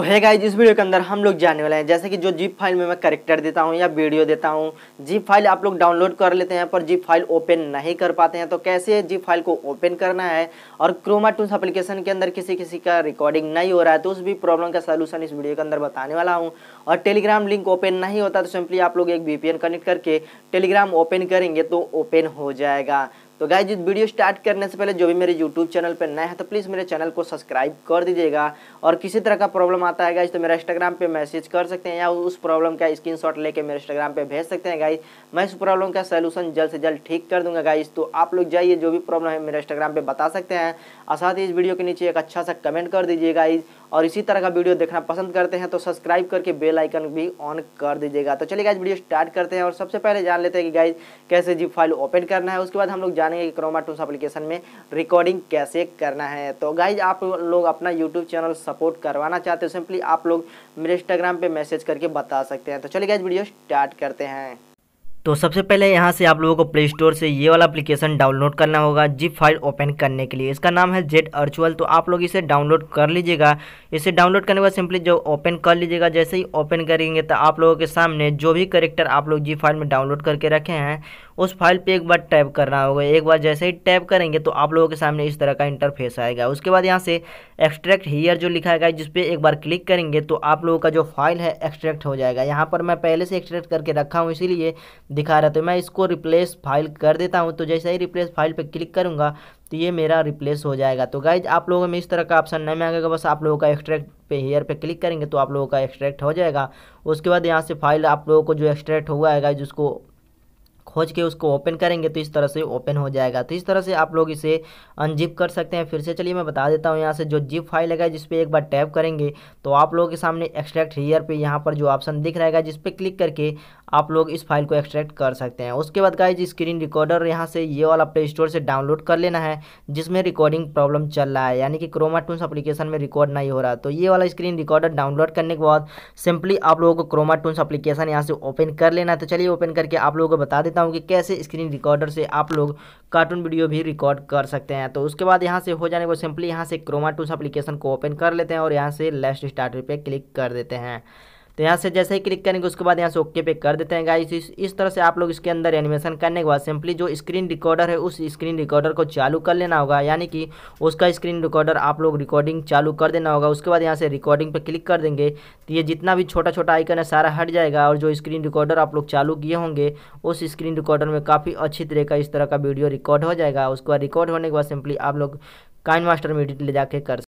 तो है गाइज इस वीडियो के अंदर हम लोग जाने वाले हैं जैसे कि जो जीप फाइल में मैं करेक्टर देता हूँ या वीडियो देता हूँ जीप फाइल आप लोग डाउनलोड कर लेते हैं पर जीप फाइल ओपन नहीं कर पाते हैं तो कैसे जीप फाइल को ओपन करना है और क्रोमा टूल्स एप्लीकेशन के अंदर किसी किसी का रिकॉर्डिंग नहीं हो रहा है तो उस भी प्रॉब्लम का सोल्यूशन इस वीडियो के अंदर बताने वाला हूँ और टेलीग्राम लिंक ओपन नहीं होता तो सिंपली आप लोग एक वी कनेक्ट करके टेलीग्राम ओपन करेंगे तो ओपन हो जाएगा तो गाइज वीडियो स्टार्ट करने से पहले जो भी मेरे यूट्यूब चैनल पर नए हैं तो प्लीज़ मेरे चैनल को सब्सक्राइब कर दीजिएगा और किसी तरह का प्रॉब्लम आता है गाइज तो मेरा इंस्टाग्राम पे मैसेज कर सकते हैं या उस प्रॉब्लम का स्क्रीन शॉट लेकर मेरे इंस्टाग्राम पे भेज सकते हैं गाइज मैं इस प्रॉब्लम का सोलूशन जल्द से जल्द ठीक कर दूंगा गाइज तो आप लोग जाइए जो भी प्रॉब्लम है मेरे इंस्टाग्राम पर बता सकते हैं और साथ ही इस वीडियो के नीचे एक अच्छा सा कमेंट कर दीजिए गाइज और इसी तरह का वीडियो देखना पसंद करते हैं तो सब्सक्राइब करके बेल आइकन भी ऑन कर दीजिएगा तो चलिए गाइज वीडियो स्टार्ट करते हैं और सबसे पहले जान लेते हैं कि गाइज कैसे जी फाइल ओपन करना है उसके बाद हम लोग जान जानेंगे कि क्रोमा टूल्स एप्लीकेशन में रिकॉर्डिंग कैसे करना है तो गाइज आप लोग अपना यूट्यूब चैनल सपोर्ट करवाना चाहते हो सिंपली आप लोग मेरे इंस्टाग्राम पर मैसेज करके बता सकते हैं तो चलिए गाइज वीडियो स्टार्ट करते हैं तो सबसे पहले यहाँ से आप लोगों को प्ले स्टोर से ये वाला एप्लीकेशन डाउनलोड करना होगा जिप फाइल ओपन करने के लिए इसका नाम है जेट अर्चुअल तो आप लोग इसे डाउनलोड कर लीजिएगा इसे डाउनलोड करने के बाद सिंपली जो ओपन कर लीजिएगा जैसे ही ओपन करेंगे तो आप लोगों के सामने जो भी करेक्टर आप लोग जी फाइल में डाउनलोड करके रखे हैं उस फाइल पर एक बार टैप करना होगा एक बार जैसे ही टैप करेंगे तो आप लोगों के सामने इस तरह का इंटरफेस आएगा उसके बाद यहाँ से एक्सट्रैक्ट हीयर जो लिखा है जिस पर एक बार क्लिक करेंगे तो आप लोगों का जो फाइल है एक्सट्रैक्ट हो जाएगा यहाँ पर मैं पहले से एक्सट्रैक्ट करके रखा हूँ इसीलिए दिखा रहा है तो मैं इसको रिप्लेस फाइल कर देता हूँ तो जैसे ही रिप्लेस फाइल पर क्लिक करूँगा तो ये मेरा रिप्लेस हो जाएगा तो गाइज आप लोगों में इस तरह का ऑप्शन नहीं मांगेगा बस आप लोगों का एक्सट्रैक्ट पे हेयर पे क्लिक करेंगे तो आप लोगों का एक्सट्रैक्ट हो जाएगा उसके बाद यहाँ से फाइल आप लोगों को जो एक्सट्रैक्ट हुआ है गाइज उसको खोज के उसको ओपन करेंगे तो इस तरह से ओपन हो जाएगा तो इस तरह से आप लोग इसे अनजिप कर सकते हैं फिर से चलिए मैं बता देता हूँ यहाँ से जो जिप फाइल है जिस पर एक बार टैप करेंगे तो आप लोगों के सामने एक्सट्रैक्ट हेयर पर यहाँ पर जो ऑप्शन दिख रहेगा जिस पर क्लिक करके आप लोग इस फाइल को एक्सट्रैक्ट कर सकते हैं उसके बाद गाइज स्क्रीन रिकॉर्डर यहाँ से ये वाला प्ले स्टोर से डाउनलोड कर लेना है जिसमें रिकॉर्डिंग प्रॉब्लम चल रहा है यानी कि क्रोमा टून्स में रिकॉर्ड नहीं हो रहा तो ये वाला स्क्रीन रिकॉर्डर डाउनलोड करने के बाद सिंपली आप लोगों को क्रोमा टूंस अपलीकेशन यहाँ से ओपन कर लेना तो चलिए ओपन करके आप लोगों को बता देता बताता हूँ कि कैसे स्क्रीन रिकॉर्डर से आप लोग कार्टून वीडियो भी रिकॉर्ड कर सकते हैं तो उसके बाद यहाँ से हो जाने को सिंपली यहाँ से क्रोमा टूस एप्लीकेशन को ओपन कर लेते हैं और यहाँ से लेस्ट स्टार्टर पर क्लिक कर देते हैं तो यहाँ से जैसे ही क्लिक करेंगे उसके बाद यहाँ से ओके पे कर देते हैं गाइस इस, इस तरह से आप लोग इसके अंदर एनिमेशन करने के बाद सिंपली जो स्क्रीन रिकॉर्डर है उस स्क्रीन रिकॉर्डर को चालू कर लेना होगा यानी कि उसका स्क्रीन रिकॉर्डर आप लोग रिकॉर्डिंग चालू कर देना होगा उसके बाद यहाँ से रिकॉर्डिंग पर क्लिक कर देंगे तो ये जितना भी छोटा छोटा आइकन है सारा हट जाएगा और जो स्क्रीन रिकॉर्डर आप लोग चालू किए होंगे उस स्क्रीन रिकॉर्डर में काफ़ी अच्छी तरह का इस तरह का वीडियो रिकॉर्ड हो जाएगा उसके बाद रिकॉर्ड होने के बाद सिंपली आप लोग काइन मास्टर में एडिट ले जाके कर